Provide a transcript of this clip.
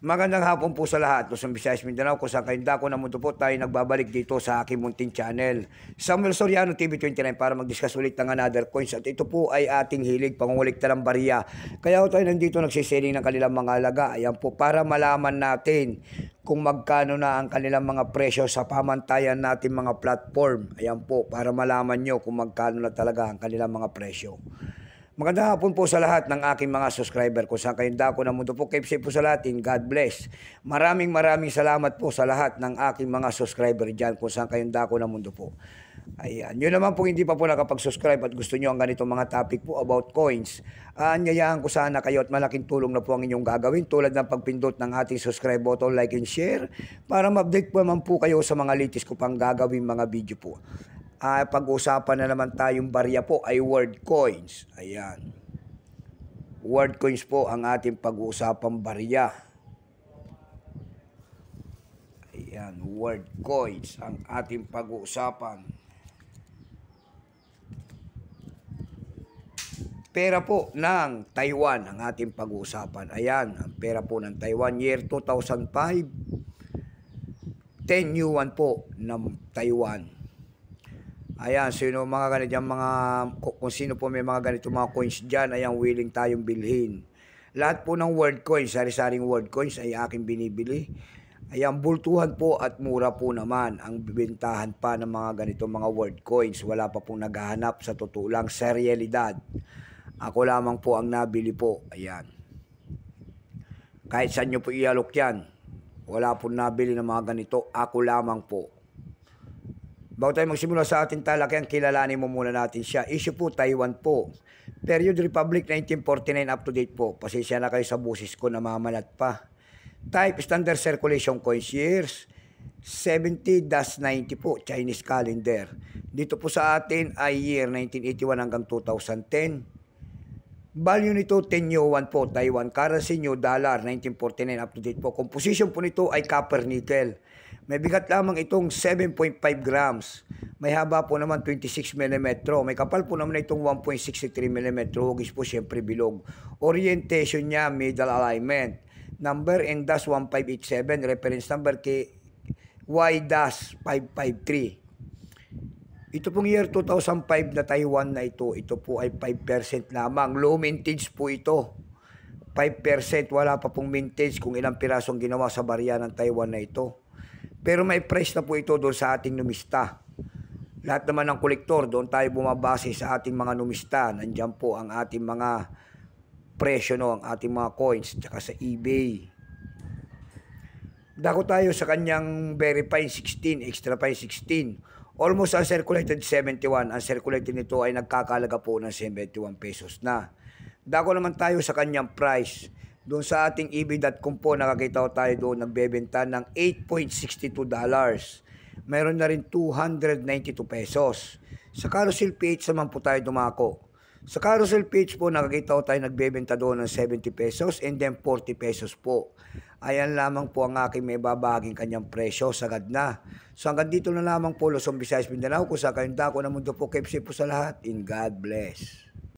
Magandang hapon po sa lahat. Luzon, Visayas, Mindanao, kung saan kayong dako na mundo po tayo nagbabalik dito sa aking munting channel. Samuel Soriano, TV29 para mag-discuss ulit ng another coins. At ito po ay ating hilig, pangungulikta ng bariya. Kaya po tayo nandito nagsiseling ng kanilang mga alaga. Ayan po, para malaman natin kung magkano na ang kanilang mga presyo sa pamantayan natin mga platform. Ayan po, para malaman nyo kung magkano na talaga ang kanilang mga presyo. Magandang hapon po sa lahat ng aking mga subscriber ko sa kayong dako ng mundo po. Keep safe po sa latin. God bless. Maraming maraming salamat po sa lahat ng aking mga subscriber dyan kung saan kayong dako ng mundo po. Ayan. Yun naman po hindi pa po nakapag-subscribe at gusto nyo ang ganitong mga topic po about coins. Anyayahan ko sana kayo at malaking tulong na po ang inyong gagawin tulad ng pagpindot ng ating subscribe button, like and share para ma-update po naman po kayo sa mga latest ko pang gagawin mga video po. Ah, pag-usapan na naman tayong barya po ay word coins. Ayan. Word coins po ang ating pag-uusapang barya. Ayan, word coins ang ating pag-uusapan. Pera po ng Taiwan ang ating pag-uusapan. Ayan, ang pera po ng Taiwan year 2005. 10 yuan po ng Taiwan. Ayan, sino mga ganitong mga, kung sino po may mga ganito mga coins dyan, ayan, willing tayong bilhin. Lahat po ng world coins, sari-saring world coins ay aking binibili. Ayan, bultuhan po at mura po naman ang bibintahan pa ng mga ganito mga world coins. Wala pa pong naghahanap sa totoo lang serialidad. Ako lamang po ang nabili po. Ayan. Kahit saan nyo po ialok yan. Wala po nabili ng mga ganito. Ako lamang po. Bago tayo magsimula sa ating talakayan, kilalanin mo muna natin siya. Issue po, Taiwan po. Period Republic 1949 up to date po. Pasensya na kayo sa busis ko, na mamalat pa. Type, standard circulation coins years. 70-90 po, Chinese calendar. Dito po sa atin ay year 1981 hanggang 2010. Value nito, 10 new 1 po, Taiwan. Currency new dollar, 1949 up to date po. Composition po nito ay copper nickel. May bigat lamang itong 7.5 grams. May haba po naman 26 mm. May kapal po naman itong 1.63 mm. Hugis po siyempre bilog. Orientation niya, middle alignment. Number N-1587, reference number K Y-553. Ito pong year 2005 na Taiwan na ito, ito po ay 5% lamang. Low maintenance po ito. 5%, wala pa pong maintenance kung ilang pirasong ginawa sa barya ng Taiwan na ito. Pero may price na po ito doon sa ating numista. Lahat naman ng kolektor, doon tayo bumabase sa ating mga numista. Nandiyan po ang ating mga presyo, no, ang ating mga coins, tsaka sa eBay. Dako tayo sa kanyang verify 16, extra fine 16. Almost uncirculated 71. Ang circulated nito ay nagkakalaga po ng 71 pesos na. Dako naman tayo sa kanyang price. Doon sa ating ebay.com po, nakakita ko tayo doon, nagbebenta ng 8.62 dollars. Meron na rin 292 pesos. Sa Carousel page naman po tayo dumako. Sa carousel page po, nakakita ko tayo nagbebenta doon ng 70 pesos and then 40 pesos po. Ayan lamang po ang aking may babaging kanyang presyo, sagad na. So hanggang dito na lamang po, Luzon, Visayas, Mindanao, kung sa kayong dako na mundo po, KFC po sa lahat, and God bless.